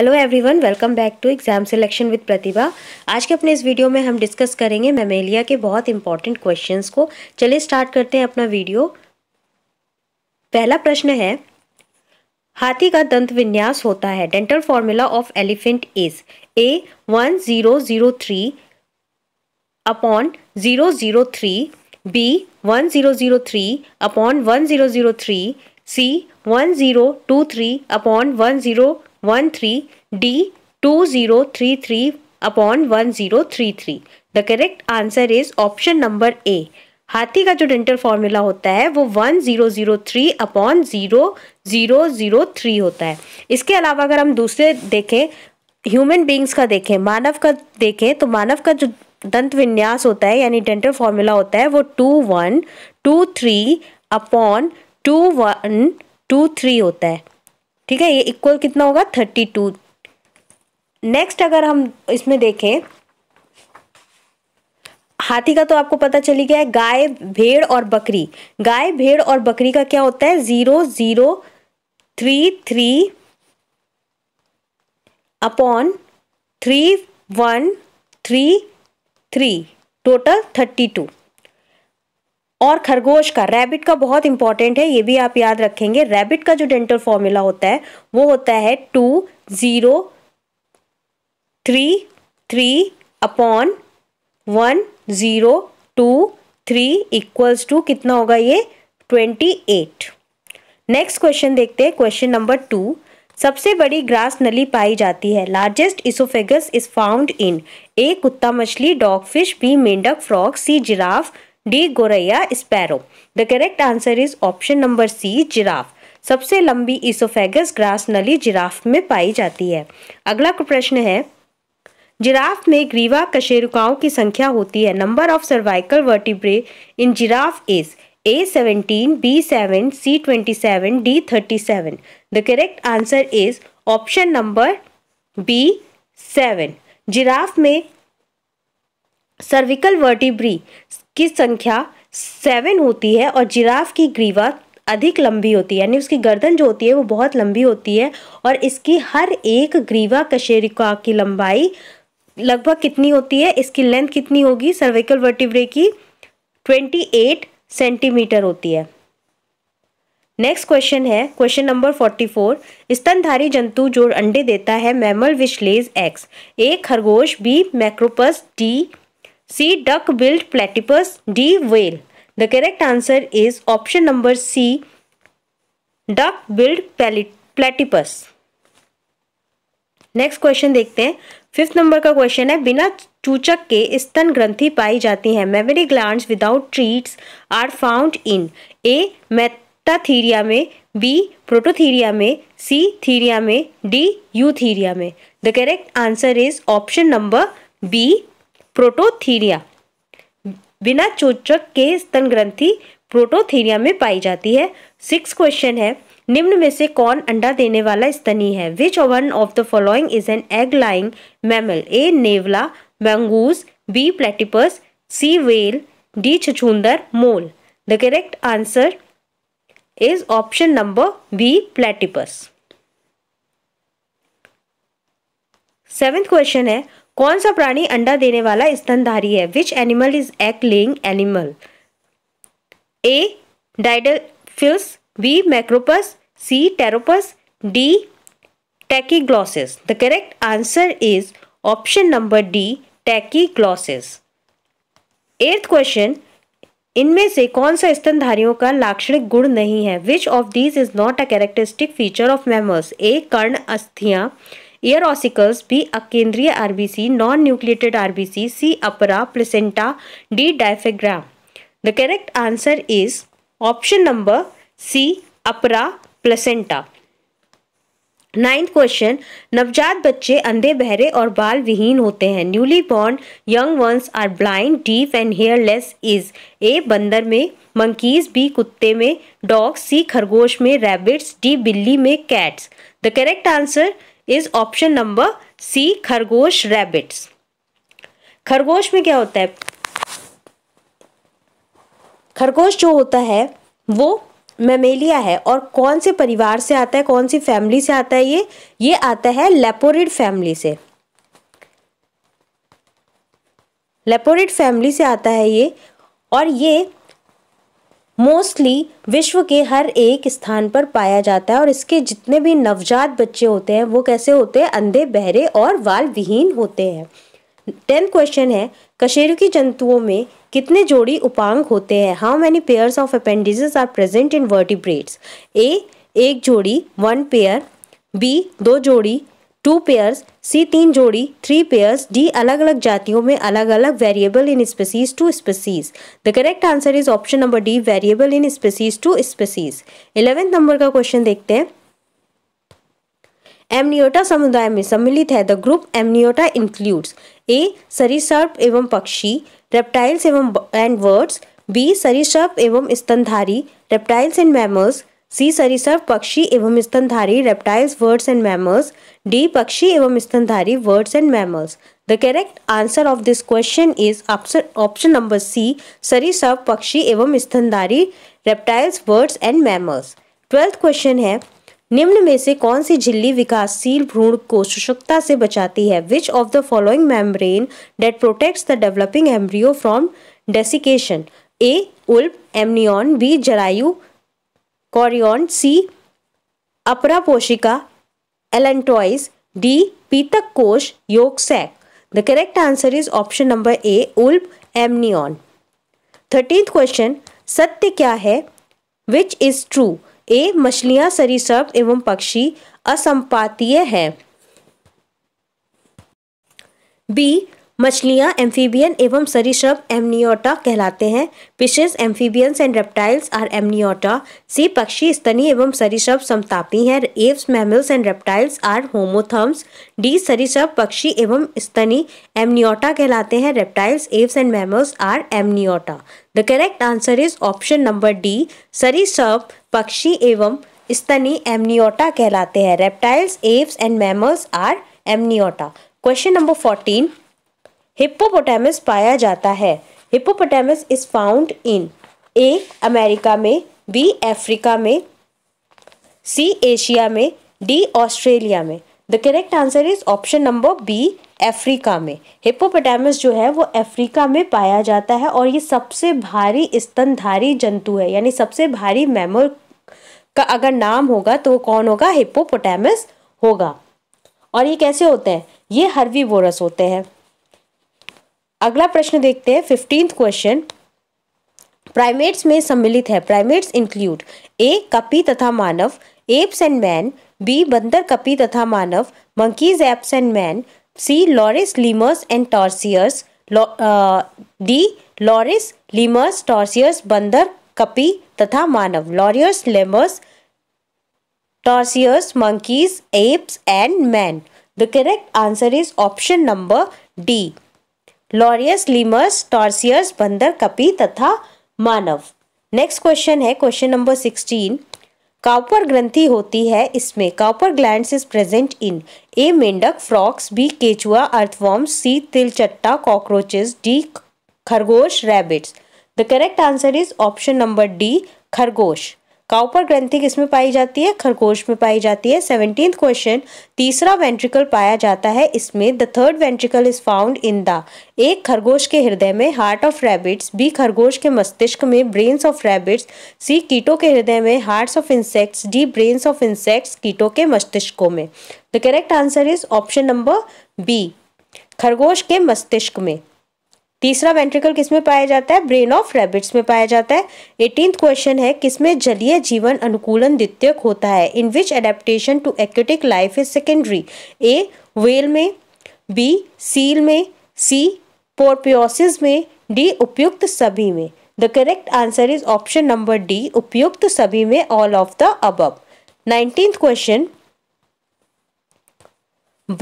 Hello everyone welcome back to exam selection with Pratibha आज के अपने इस वीडियो में हम डिस्कस करेंगे मेमेलिया के बहुत इंपॉर्टेंट क्वेश्चंस को चलिए स्टार्ट करते हैं अपना वीडियो पहला प्रश्न है हाथी का दंत विन्यास होता है dental formula of elephant is A one zero zero three upon zero zero three B one zero zero three upon one zero zero three C one zero two three upon one zero one three D two zero three three upon one zero three three the correct answer is option number A हाथी का जो dental formula होता है वो one zero zero three upon zero zero zero three होता है इसके अलावा अगर हम दूसरे देखें ह्यूमन बींग्स का देखें मानव का देखें तो मानव का जो दंत विन्यास होता है यानी डेंटल फॉर्मूला होता है वो two one two three upon two one two three होता है ठीक है ये इक्वल कितना होगा थर्टी टू नेक्स्ट अगर हम इसमें देखें हाथी का तो आपको पता चली गया है गाय भेड़ और बकरी गाय भेड़ और बकरी का क्या होता है zero zero three three upon three one three three total thirty two और खरगोश का रैबिट का बहुत इंपॉर्टेंट है ये भी आप याद रखेंगे रैबिट का जो डेंटल फॉर्मूला होता है वो होता है two zero three three upon one zero two three equals to कितना होगा ये ट्वेंटी एट नेक्स्ट क्वेश्चन देखते हैं क्वेश्चन नंबर टू सबसे बड़ी ग्रास नली पाई जाती है largest oesophagus is found in A कुत्ता मछली डॉग फिश बी मेंढक फ्रॉग सी जिराफ डी गोरैया sparrow the correct answer is option number C giraffe सबसे लंबी इसोफेगस ग्रास नली जिराफ में पाई जाती है अगला प्रश्न है जिराफ में ग्रीवा कशेरुकाओं की संख्या होती है number of cervical vertebrae in giraffe is A seventeen B seven C twenty seven D thirty seven the correct answer is option number B seven giraffe में सर्विकल वर्टिब्री की संख्या सेवन होती है और जिराफ की ग्रीवा अधिक लंबी होती है यानी उसकी गर्दन जो होती है वो बहुत लंबी होती है और इसकी हर एक ग्रीवा कशेरिका की लंबाई लगभग कितनी होती है इसकी लेंथ कितनी होगी सर्वेकल वर्टिब्रे की ट्वेंटी एट सेंटीमीटर होती है नेक्स्ट क्वेश्चन है क्वेश्चन नंबर फोर्टी फोर स्तनधारी जंतु जो अंडे देता है मैमल विश्लेज एक्स ए खरगोश B Macropus D C. Duck-billed platypus. D. Whale. The correct answer is option number C. Duck-billed platypus. Next question देखते हैं फिफ्थ नंबर का क्वेश्चन है बिना चूचक के स्तन ग्रंथि पाई जाती हैं mammary glands without teats are found in A Metatheria में बी प्रोटोथीरिया में सी थीरिया में डी यूथीरिया में the correct answer is option number B Prototheria बिना चोचक के स्तन ग्रंथि प्रोटोथीरिया में पाई जाती है सिक्स क्वेश्चन है निम्न में से कौन अंडा देने वाला स्तनी है which one of the following is an egg laying mammal A नेवला mongoose B platypus C whale D छछूंदर mole the correct answer is option number B platypus seventh question है कौन सा प्राणी अंडा देने वाला स्तनधारी है which animal is egg laying animal A Didelphis B Macropus C Pteropus D tachyglosses the correct answer is option number d tachyglosses eighth question इनमें से कौन सा स्तनधारियों का लाक्षणिक गुण नहीं है which of these is not a characteristic feature of mammals A कर्ण अस्थियां एयर ऑसिकल्स भी अकेंद्रीय RBC non nucleated RBC C अपरा placenta D diaphragm the correct answer is option number C अपरा प्लेसेंटा नाइन्थ क्वेश्चन नवजात बच्चे अंधे बहरे और बाल विहीन होते हैं newly born young ones are blind deaf and hairless is A बंदर में मंकीज बी कुत्ते में डॉग सी खरगोश में रैबिट्स डी बिल्ली में cats the correct answer is option number C खरगोश रैबिट्स खरगोश में क्या होता है खरगोश जो होता है वो मेमेलिया है और कौन से परिवार से आता है कौन सी फैमिली से आता है ये ये आता है लेपोरिड फैमिली से लेपोरिड फैमिली से आता है ये और ये मोस्टली विश्व के हर एक स्थान पर पाया जाता है और इसके जितने भी नवजात बच्चे होते हैं वो कैसे होते हैं अंधे बहरे और वाल विहीन होते हैं टेंथ क्वेश्चन है कशेरुकी जंतुओं में कितने जोड़ी उपांग होते हैं how many pairs of appendages are present in vertebrates A एक जोड़ी वन पेयर बी दो जोड़ी टू पेयर्स सी तीन जोड़ी थ्री पेयर्स डी अलग अलग जातियों में अलग अलग variable in species to species the correct answer is option number D variable in species to species eleventh number का क्वेश्चन देखते हैं एमनियोटा समुदाय में सम्मिलित है the group Amniota includes A सरीसर्प एवं पक्षी रेप्टाइल्स एवं एंड वर्ड्स बी सरीसर्प एवं स्तनधारी रेप्टाइल्स एंड मैमल्स सी सरिसव पक्षी एवं स्तनधारी reptiles birds and mammals D पक्षी एवं स्तनधारी birds and mammals the correct answer of this question is option number C सरिसव पक्षी एवं स्तनधारी reptiles birds and mammals twelfth question है निम्न में से कौन सी झिल्ली विकासशील भ्रूण को शुष्कता से बचाती है which of the following membrane that protects the developing embryo from desiccation A उल्प एमनियन बी जरायु कॉरियन सी अपरा पोशिका एलेंटॉइज डी पीतक कोश yolk sac the correct answer is option number A उल्प एमनियन थर्टींथ क्वेश्चन सत्य क्या है विच इज ट्रू ए मछलियाँ सरीसृप एवं पक्षी असंपातीय है बी मछलियाँ एम्फीबियन एवं सरीसृप एमनियोटा कहलाते हैं fishes amphibians and reptiles are Amniota C पक्षी स्तनी एवं सरीसृप समतापी हैं Aves mammals and reptiles are homeotherms D सरीसृप पक्षी एवं स्तनी एमनियोटा कहलाते हैं reptiles Aves and mammals are Amniota the correct answer is option number D सरीसृप पक्षी एवं स्तनी एमनियोटा कहलाते हैं reptiles Aves and mammals are Amniota question number fourteen hippopotamus पाया जाता है hippopotamus is found in A America में बी अफ्रीका में सी एशिया में डी ऑस्ट्रेलिया में the correct answer is option number B Africa में हिप्पोपोटामस जो है वो अफ्रीका में पाया जाता है और ये सबसे भारी स्तनधारी जंतु है यानी सबसे भारी मैमल का अगर नाम होगा तो वो कौन होगा हिप्पोपोटामस होगा और ये कैसे होते हैं ये हर्वीवोरस होते हैं अगला प्रश्न देखते हैं फिफ्टींथ क्वेश्चन प्राइमेट्स में सम्मिलित है प्राइमेट्स इंक्लूड ए कपी तथा मानव एप्स एंड मैन बी बंदर कपी तथा मानव monkeys apes and man C loris lemurs and tarsiers D loris lemurs tarsiers बंदर कपी तथा मानव lorises lemurs tarsiers monkeys apes and man the correct answer is option number D loris lemurs tarsiers बंदर कपी तथा मानव नेक्स्ट क्वेश्चन है question number sixteen Cowper ग्रंथि होती है इसमें Cowper gland is present in A मेंढक फ्रॉक्स बी केचुआ अर्थवॉर्म सी तिलचट्टा कॉकरोचेस डी खरगोश rabbits the correct answer is option number D खरगोश काउपर ग्रंथि किसमें पाई जाती है खरगोश में पाई जाती है सेवनटीन क्वेश्चन तीसरा वेंट्रिकल पाया जाता है इसमें the third ventricle is found in the एक खरगोश के हृदय में हार्ट ऑफ रैबिट्स बी खरगोश के मस्तिष्क में ब्रेन्स ऑफ रैबिट्स सी कीटों के हृदय में hearts of insects D brains of insects कीटों के मस्तिष्कों में the correct answer is option number B खरगोश के मस्तिष्क में तीसरा वेंट्रिकल किस में पाया जाता है ब्रेन ऑफ रैबिट्स में पाया जाता है एटीन क्वेश्चन है किसमें जलीय जीवन अनुकूलन द्वितीयक होता है in which adaptation to aquatic life is secondary A whale में बी सील में सी पोर्पियोसिस में डी उपयुक्त सभी में the correct answer is option number D उपयुक्त सभी में all of the above nineteen question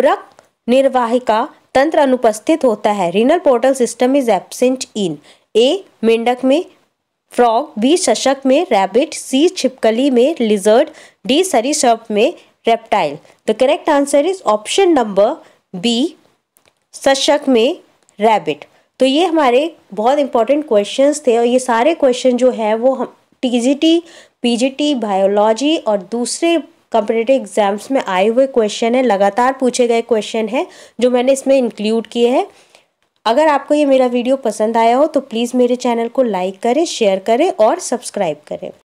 ब्रक निर्वाहिका तंत्र अनुपस्थित होता है renal portal system is absent in A मेंढक में फ्रॉग बी शशक में रैबिट सी छिपकली में लिजर्ड डी सरीसप में reptile the correct answer is option number B शशक में रैबिट तो ये हमारे बहुत इंपॉर्टेंट क्वेश्चंस थे और ये सारे क्वेश्चन जो है वो हम T T G P G T biology और दूसरे कंपिटेटिव एग्जाम्स में आए हुए क्वेश्चन हैं लगातार पूछे गए क्वेश्चन हैं जो मैंने इसमें इंक्लूड किए हैं अगर आपको ये मेरा वीडियो पसंद आया हो तो प्लीज़ मेरे चैनल को लाइक करें शेयर करें और सब्सक्राइब करें